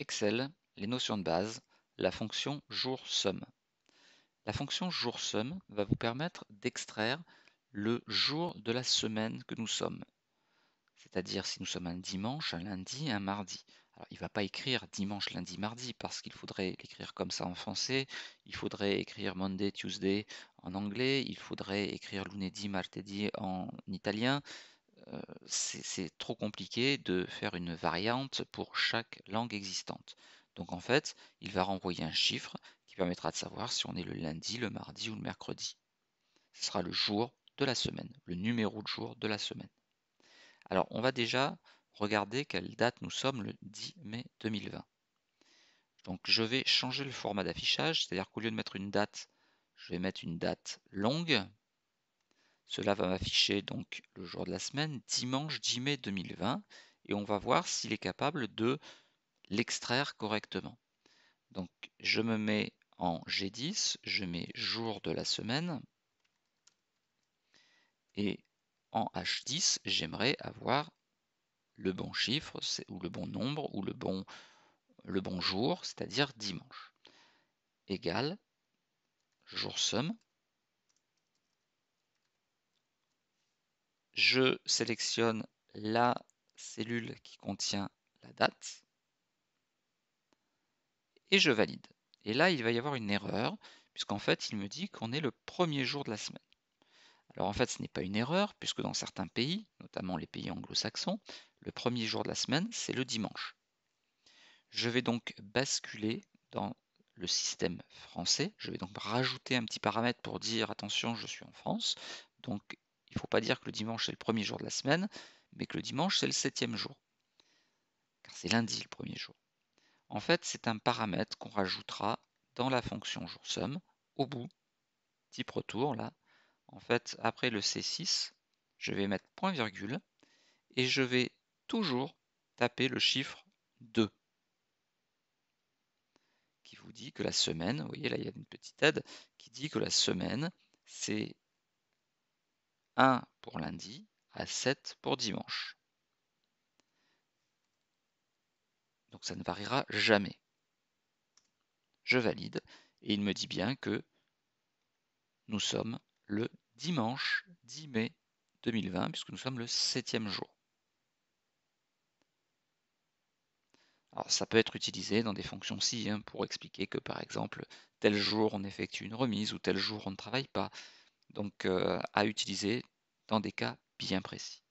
Excel, les notions de base, la fonction jour La fonction jour va vous permettre d'extraire le jour de la semaine que nous sommes. C'est-à-dire si nous sommes un dimanche, un lundi, un mardi. il ne va pas écrire dimanche, lundi, mardi parce qu'il faudrait l'écrire comme ça en français, il faudrait écrire Monday, Tuesday en anglais, il faudrait écrire lunedì, martedì en italien c'est trop compliqué de faire une variante pour chaque langue existante. Donc en fait, il va renvoyer un chiffre qui permettra de savoir si on est le lundi, le mardi ou le mercredi. Ce sera le jour de la semaine, le numéro de jour de la semaine. Alors on va déjà regarder quelle date nous sommes le 10 mai 2020. Donc je vais changer le format d'affichage, c'est-à-dire qu'au lieu de mettre une date, je vais mettre une date longue cela va m'afficher donc le jour de la semaine, dimanche 10 mai 2020, et on va voir s'il est capable de l'extraire correctement. Donc je me mets en G10, je mets jour de la semaine, et en H10, j'aimerais avoir le bon chiffre, ou le bon nombre, ou le bon, le bon jour, c'est-à-dire dimanche, égal jour somme, je sélectionne la cellule qui contient la date et je valide. Et là, il va y avoir une erreur, puisqu'en fait, il me dit qu'on est le premier jour de la semaine. Alors en fait, ce n'est pas une erreur, puisque dans certains pays, notamment les pays anglo-saxons, le premier jour de la semaine, c'est le dimanche. Je vais donc basculer dans le système français. Je vais donc rajouter un petit paramètre pour dire attention, je suis en France. Donc ne faut pas dire que le dimanche c'est le premier jour de la semaine, mais que le dimanche c'est le septième jour. Car c'est lundi le premier jour. En fait, c'est un paramètre qu'on rajoutera dans la fonction jour somme au bout. Type retour là. En fait, après le C6, je vais mettre point virgule et je vais toujours taper le chiffre 2 qui vous dit que la semaine, vous voyez là il y a une petite aide qui dit que la semaine c'est 1 pour lundi à 7 pour dimanche. Donc ça ne variera jamais. Je valide et il me dit bien que nous sommes le dimanche 10 mai 2020 puisque nous sommes le septième jour. Alors ça peut être utilisé dans des fonctions si hein, pour expliquer que par exemple tel jour on effectue une remise ou tel jour on ne travaille pas donc euh, à utiliser dans des cas bien précis.